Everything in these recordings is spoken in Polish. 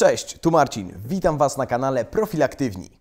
Cześć, tu Marcin. Witam Was na kanale Profilaktywni.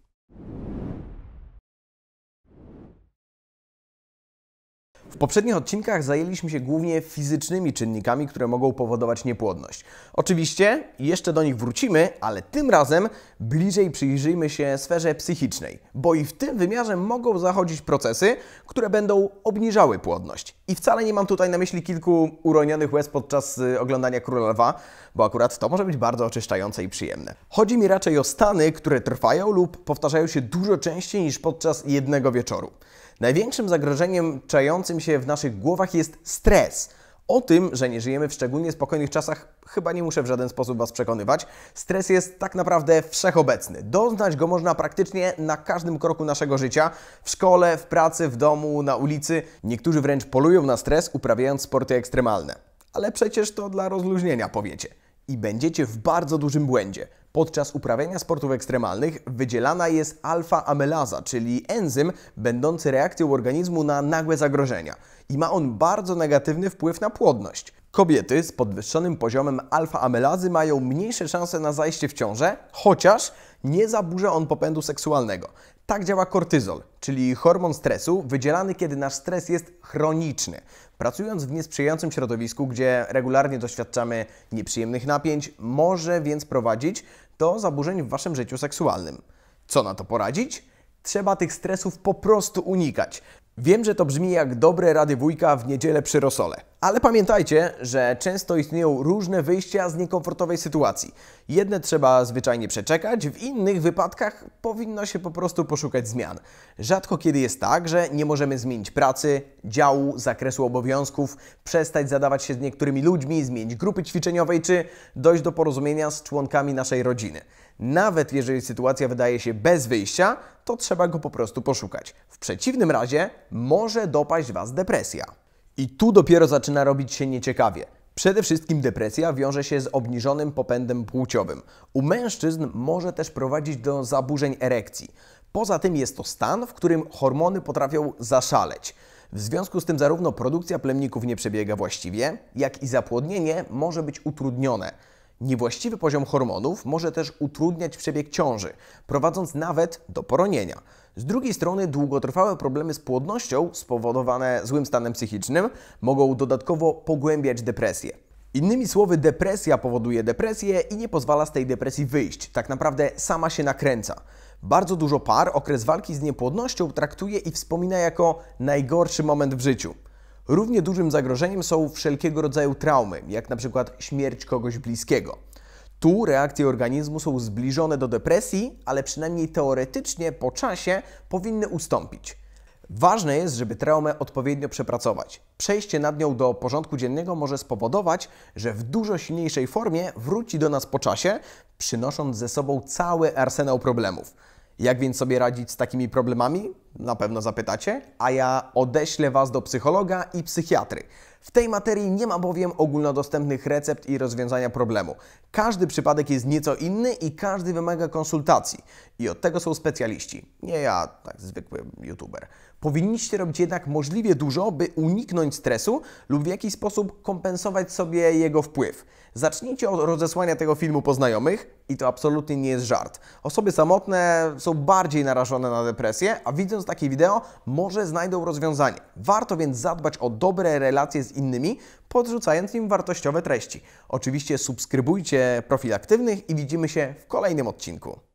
W poprzednich odcinkach zajęliśmy się głównie fizycznymi czynnikami, które mogą powodować niepłodność. Oczywiście jeszcze do nich wrócimy, ale tym razem bliżej przyjrzyjmy się sferze psychicznej, bo i w tym wymiarze mogą zachodzić procesy, które będą obniżały płodność. I wcale nie mam tutaj na myśli kilku uronionych łez podczas y, oglądania Króla Lwa, bo akurat to może być bardzo oczyszczające i przyjemne. Chodzi mi raczej o stany, które trwają lub powtarzają się dużo częściej niż podczas jednego wieczoru. Największym zagrożeniem czającym się w naszych głowach jest stres. O tym, że nie żyjemy w szczególnie spokojnych czasach, chyba nie muszę w żaden sposób Was przekonywać. Stres jest tak naprawdę wszechobecny. Doznać go można praktycznie na każdym kroku naszego życia w szkole, w pracy, w domu, na ulicy. Niektórzy wręcz polują na stres, uprawiając sporty ekstremalne. Ale przecież to dla rozluźnienia, powiecie i będziecie w bardzo dużym błędzie. Podczas uprawiania sportów ekstremalnych wydzielana jest alfa-amylaza, czyli enzym będący reakcją organizmu na nagłe zagrożenia. I ma on bardzo negatywny wpływ na płodność. Kobiety z podwyższonym poziomem alfa-amylazy mają mniejsze szanse na zajście w ciążę, chociaż nie zaburza on popędu seksualnego. Tak działa kortyzol, czyli hormon stresu wydzielany, kiedy nasz stres jest chroniczny. Pracując w niesprzyjającym środowisku, gdzie regularnie doświadczamy nieprzyjemnych napięć, może więc prowadzić do zaburzeń w waszym życiu seksualnym. Co na to poradzić? Trzeba tych stresów po prostu unikać. Wiem, że to brzmi jak dobre rady wujka w niedzielę przy rosole. Ale pamiętajcie, że często istnieją różne wyjścia z niekomfortowej sytuacji. Jedne trzeba zwyczajnie przeczekać, w innych wypadkach powinno się po prostu poszukać zmian. Rzadko kiedy jest tak, że nie możemy zmienić pracy, działu, zakresu obowiązków, przestać zadawać się z niektórymi ludźmi, zmienić grupy ćwiczeniowej czy dojść do porozumienia z członkami naszej rodziny. Nawet jeżeli sytuacja wydaje się bez wyjścia, to trzeba go po prostu poszukać. W przeciwnym razie może dopaść Was depresja. I tu dopiero zaczyna robić się nieciekawie. Przede wszystkim depresja wiąże się z obniżonym popędem płciowym. U mężczyzn może też prowadzić do zaburzeń erekcji. Poza tym jest to stan, w którym hormony potrafią zaszaleć. W związku z tym zarówno produkcja plemników nie przebiega właściwie, jak i zapłodnienie może być utrudnione. Niewłaściwy poziom hormonów może też utrudniać przebieg ciąży, prowadząc nawet do poronienia. Z drugiej strony długotrwałe problemy z płodnością spowodowane złym stanem psychicznym mogą dodatkowo pogłębiać depresję. Innymi słowy, depresja powoduje depresję i nie pozwala z tej depresji wyjść. Tak naprawdę sama się nakręca. Bardzo dużo par okres walki z niepłodnością traktuje i wspomina jako najgorszy moment w życiu. Równie dużym zagrożeniem są wszelkiego rodzaju traumy, jak na przykład śmierć kogoś bliskiego. Tu reakcje organizmu są zbliżone do depresji, ale przynajmniej teoretycznie po czasie powinny ustąpić. Ważne jest, żeby traumę odpowiednio przepracować. Przejście nad nią do porządku dziennego może spowodować, że w dużo silniejszej formie wróci do nas po czasie, przynosząc ze sobą cały arsenał problemów. Jak więc sobie radzić z takimi problemami? na pewno zapytacie, a ja odeślę Was do psychologa i psychiatry. W tej materii nie ma bowiem ogólnodostępnych recept i rozwiązania problemu. Każdy przypadek jest nieco inny i każdy wymaga konsultacji. I od tego są specjaliści, nie ja, tak zwykły youtuber. Powinniście robić jednak możliwie dużo, by uniknąć stresu lub w jakiś sposób kompensować sobie jego wpływ. Zacznijcie od rozesłania tego filmu po znajomych i to absolutnie nie jest żart. Osoby samotne są bardziej narażone na depresję, a widząc takie wideo, może znajdą rozwiązanie. Warto więc zadbać o dobre relacje z innymi, podrzucając im wartościowe treści. Oczywiście subskrybujcie profil aktywnych i widzimy się w kolejnym odcinku.